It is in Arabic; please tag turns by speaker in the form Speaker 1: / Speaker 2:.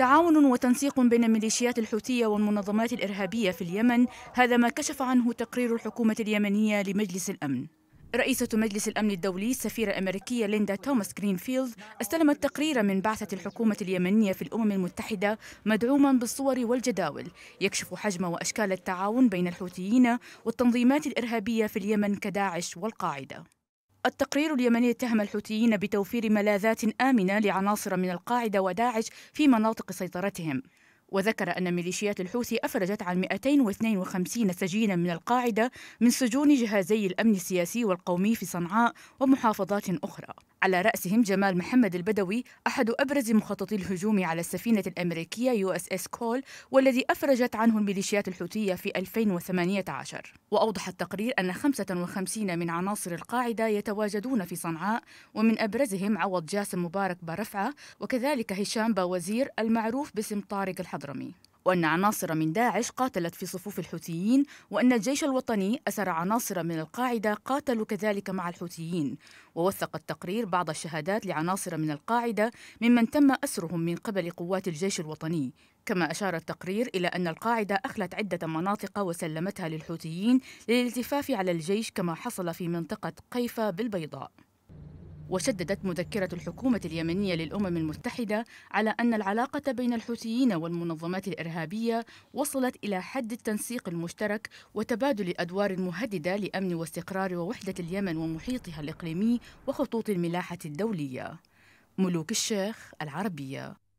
Speaker 1: تعاون وتنسيق بين الميليشيات الحوثية والمنظمات الإرهابية في اليمن هذا ما كشف عنه تقرير الحكومة اليمنية لمجلس الأمن رئيسة مجلس الأمن الدولي السفيرة الأمريكية ليندا توماس جرينفيلد استلمت تقريرا من بعثة الحكومة اليمنية في الأمم المتحدة مدعوما بالصور والجداول يكشف حجم وأشكال التعاون بين الحوثيين والتنظيمات الإرهابية في اليمن كداعش والقاعدة التقرير اليمني اتهم الحوثيين بتوفير ملاذات آمنة لعناصر من القاعدة وداعش في مناطق سيطرتهم وذكر أن ميليشيات الحوثي أفرجت عن 252 سجينا من القاعدة من سجون جهازي الأمن السياسي والقومي في صنعاء ومحافظات أخرى على رأسهم جمال محمد البدوي أحد أبرز مخططي الهجوم على السفينة الأمريكية يو اس اس كول والذي أفرجت عنه الميليشيات الحوثية في 2018 وأوضح التقرير أن 55 من عناصر القاعدة يتواجدون في صنعاء ومن أبرزهم عوض جاسم مبارك برفعة وكذلك هشام باوزير المعروف باسم طارق الحضرمي وأن عناصر من داعش قاتلت في صفوف الحوثيين وأن الجيش الوطني أسر عناصر من القاعدة قاتلوا كذلك مع الحوثيين ووثق التقرير بعض الشهادات لعناصر من القاعدة ممن تم أسرهم من قبل قوات الجيش الوطني كما أشار التقرير إلى أن القاعدة أخلت عدة مناطق وسلمتها للحوثيين للالتفاف على الجيش كما حصل في منطقة قيفة بالبيضاء وشددت مذكرة الحكومة اليمنية للأمم المتحدة على أن العلاقة بين الحوثيين والمنظمات الإرهابية وصلت إلى حد التنسيق المشترك وتبادل أدوار مهددة لأمن واستقرار ووحدة اليمن ومحيطها الإقليمي وخطوط الملاحة الدولية ملوك الشيخ العربية